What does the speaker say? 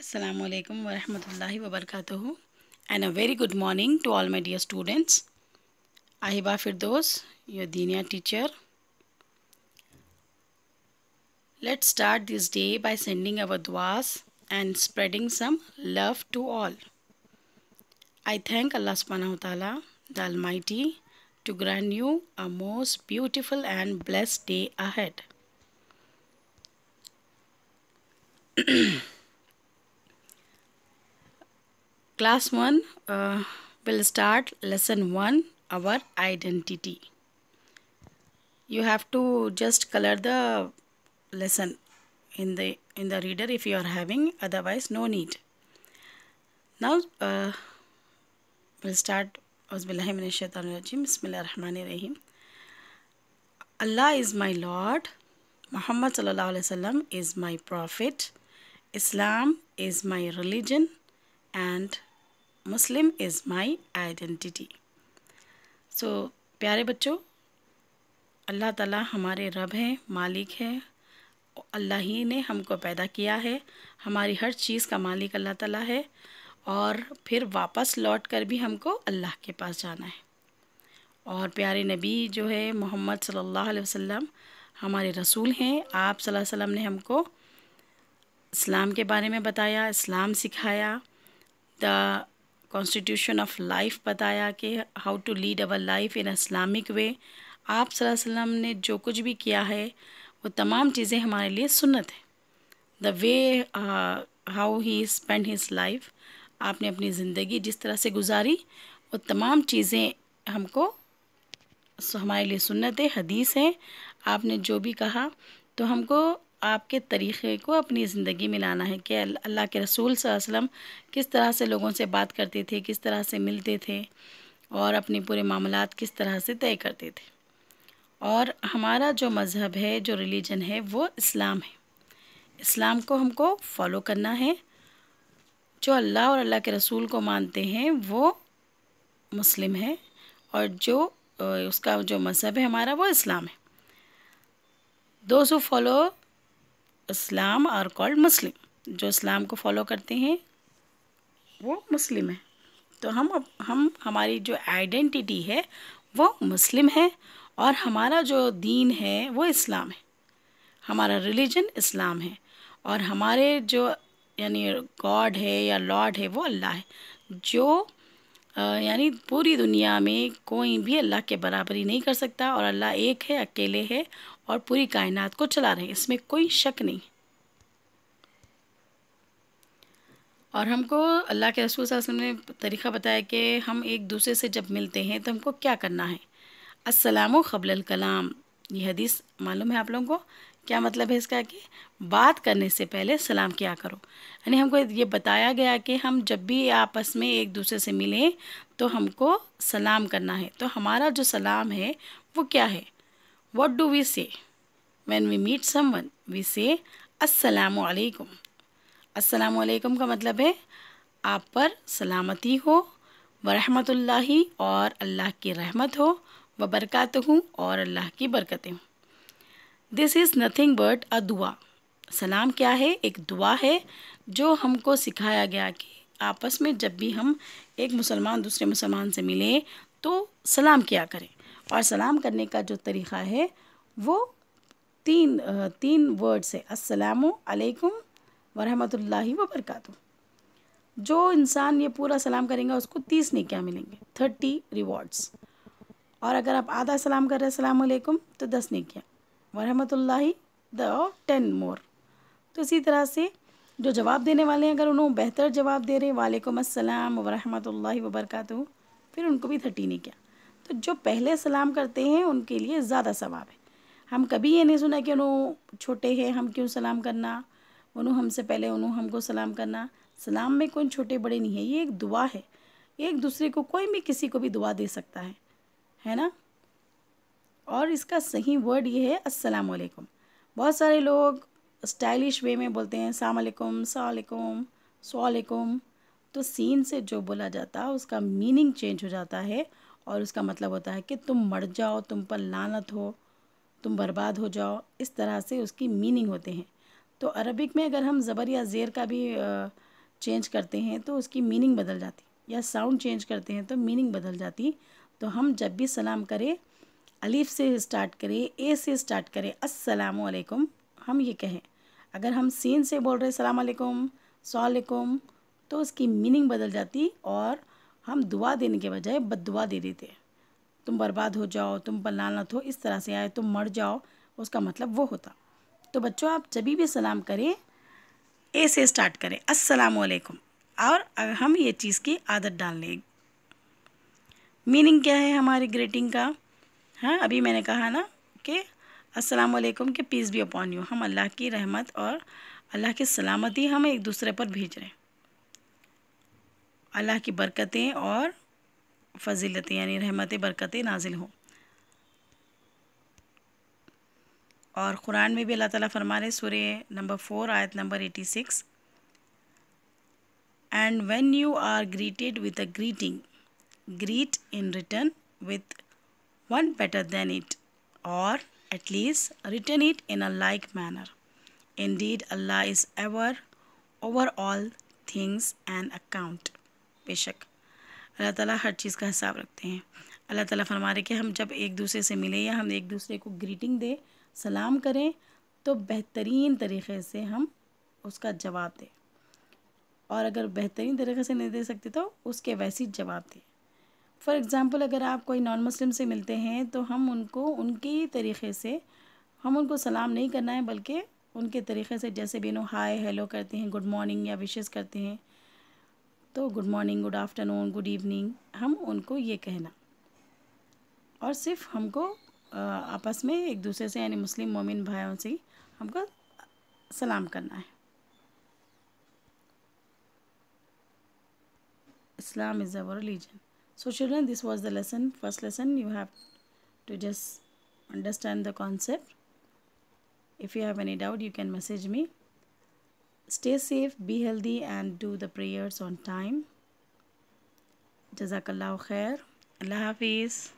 Assalamu alaikum wa rahmatullahi wa barakatuhu and a very good morning to all my dear students. Ahiba Firdos, your Dinia teacher. Let's start this day by sending our duas and spreading some love to all. I thank Allah subhanahu wa ta'ala, the Almighty, to grant you a most beautiful and blessed day ahead. class 1 uh, will start lesson 1 our identity you have to just color the lesson in the in the reader if you are having otherwise no need now uh, we'll start Bismillahirrahmanirrahim Allah is my Lord Muhammad sallallahu alaihi wasallam is my prophet Islam is my religion and Muslim is my identity so प्यारे बच्चों अल्लाह ताला हमारे रब हैं मालिक है अल्लाह ही ने हमको पैदा किया है हमारी हर चीज़ का मालिक अल्लाह ताला है और फिर वापस लौट कर भी हमको अल्लाह के पास जाना है और प्यारे नबी जो है मोहम्मद सल्लल्लाहु अलैहि वसल्लम हमारे रसूल हैं आप सल्लल्लाहु अलैहि वसल्लम ने हमको इस्लाम के बारे में बताया इस्लाम सिखाया द कॉन्स्टिट्यूशन ऑफ लाइफ बताया कि how to lead our life in Islamic way आप सल्लम ने जो कुछ भी किया है वो तमाम चीज़ें हमारे लिए सुनत है the way how he spend his life आपने अपनी ज़िंदगी जिस तरह से गुजारी वो तमाम चीज़ें हमको हमारे लिए सुनत है हदीस है आपने जो भी कहा तो हमको आपके तरीक़े को अपनी ज़िंदगी में लाना है कि अल्लाह के रसूल वसम किस तरह से लोगों से बात करते थे किस तरह से मिलते थे और अपने पूरे मामला किस तरह से तय करते थे और हमारा जो मज़हब है जो रिलीजन है वो इस्लाम है इस्लाम को हमको फॉलो करना है जो अल्लाह और अल्लाह के रसूल को मानते हैं वो मुस्लिम है और जो उसका जो मज़हब है हमारा वो इस्लाम है those who follow Islam are called Muslim जो इस्लाम को फॉलो करते हैं वो मुस्लिम है तो हम अब हम हमारी जो आइडेंटिटी है वो मुस्लिम है और हमारा जो दीन है वो इस्लाम है हमारा रिलीजन इस्लाम है और हमारे जो यानी गॉड है या लॉर्ड है वो अल्लाह है जो यानी पूरी दुनिया में कोई भी अल्लाह के बराबरी नहीं कर सकता और अल्लाह एक है अकेले है और पूरी कायनात को चला रहे हैं इसमें कोई शक नहीं और हमको अल्लाह के रसूल वसल्लम ने तरीक़ा बताया कि हम एक दूसरे से जब मिलते हैं तो हमको क्या करना है असलम क़बल कलाम ये हदीस मालूम है आप लोगों को क्या मतलब है इसका कि बात करने से पहले सलाम किया करो यानी हमको ये बताया गया कि हम जब भी आपस में एक दूसरे से मिलें तो हमको सलाम करना है तो हमारा जो सलाम है वो क्या है what do we say? When we meet someone, we say Assalamu alaikum. Assalamu alaikum का मतलब है आप पर सलामती हो वरहमतुल्लाहि और अल्लाह की रहमत हो व बरकत हूँ और अल्लाह की बरकतें हूँ this is nothing but a दुआ सलाम क्या है एक दुआ है जो हमको सिखाया गया कि आपस में जब भी हम एक मुसलमान दूसरे मुसलमान से मिलें तो सलाम किया करें और सलाम करने का जो तरीक़ा है वो तीन तीन वर्ड्स है असलकुम वरहमतुल्लाहि वबरकू जो इंसान ये पूरा सलाम करेगा उसको तीस क्या मिलेंगे थर्टी रिवॉर्ड्स और अगर आप आधा सलाम कर रहे हैं सलामकुम तो दस क्या वरहमतुल्लाहि द टेन मोर तो इसी तरह से जो जवाब देने वाले हैं अगर उन्होंने बेहतर जवाब दे रहे वालेकुम अस्सलाम वरहमतुल्लाहि वबरकू फिर उनको भी थर्टी क्या तो जो पहले सलाम करते हैं उनके लिए ज़्यादा सवाब है हम कभी ये नहीं सुना कि उन्हों छोटे हैं हम क्यों सलाम करना उन्हों हमसे पहले उन्हों हमको सलाम करना सलाम में कोई छोटे बड़े नहीं है ये एक दुआ है एक दूसरे को कोई भी किसी को भी दुआ दे सकता है है ना और इसका सही वर्ड ये है अस्सलाम वालेकुम बहुत सारे लोग स्टाइलिश वे में बोलते हैं सलाम वालेकुम सलाम सलाम तो सीन से जो बोला जाता है उसका मीनिंग चेंज हो जाता है और उसका मतलब होता है कि तुम मर जाओ तुम पर लानत हो तुम बर्बाद हो जाओ इस तरह से उसकी मीनिंग होते हैं तो अरबिक में अगर हम ज़बर या ज़ेर का भी चेंज करते हैं तो उसकी मीनिंग बदल जाती या साउंड चेंज करते हैं तो मीनिंग बदल जाती तो हम जब भी सलाम करें अलीफ से स्टार्ट करें ए से स्टार्ट करें असलकुम हम ये कहें अगर हम सीन से बोल रहे सलाम अलैकुम तो उसकी मीनिंग बदल जाती और हम दुआ देने के बजाय दुआ दे देते हैं तुम बर्बाद हो जाओ तुम पलानत हो इस तरह से आए तुम मर जाओ उसका मतलब वो होता तो बच्चों आप जब भी सलाम करें ए से स्टार्ट करें अस्सलाम वालेकुम और हम ये चीज़ की आदत डाल लें मीनिंग क्या है हमारी ग्रीटिंग का हाँ अभी मैंने कहा ना कि अस्सलाम वालेकुम के पीस भी अपॉन यू हम अल्लाह की रहमत और अल्लाह की सलामती हम एक दूसरे पर भेज रहे हैं अल्लाह की बरकतें और फजीलतें यानी रहमतें बरकतें नाजिल हों और क़ुरान में भी अल्लाह ताला फरमा रहे सूर्य नंबर फोर आयत number eighty six and when you are greeted with a greeting greet in return with one better than it or at return it in a like manner indeed Allah is ever over all things and account बेशक अल्लाह ताला हर चीज़ का हिसाब रखते हैं अल्लाह ताला फरमा रहे कि हम जब एक दूसरे से मिलें या हम एक दूसरे को ग्रीटिंग दें सलाम करें तो बेहतरीन तरीके से हम उसका जवाब दें और अगर बेहतरीन तरीके से नहीं दे सकते तो उसके वैसे जवाब दें फॉर एग्ज़ाम्पल अगर आप कोई नॉन मुस्लिम से मिलते हैं तो हम उनको उनके तरीके से हम उनको सलाम नहीं करना है बल्कि उनके तरीके से जैसे भी नो हाय हेलो करते हैं गुड मॉर्निंग या विशेज़ करते हैं तो good morning good afternoon good evening हम उनको ये कहना और सिर्फ हमको आपस में एक दूसरे से यानी मुस्लिम मोमिन भाइयों से हमको सलाम करना है Islam is our religion so children this was the lesson first lesson you have to just understand the concept if you have any doubt you can message me Stay safe, be healthy, and do the prayers on time. Jazakallah khair. Allah Hafiz.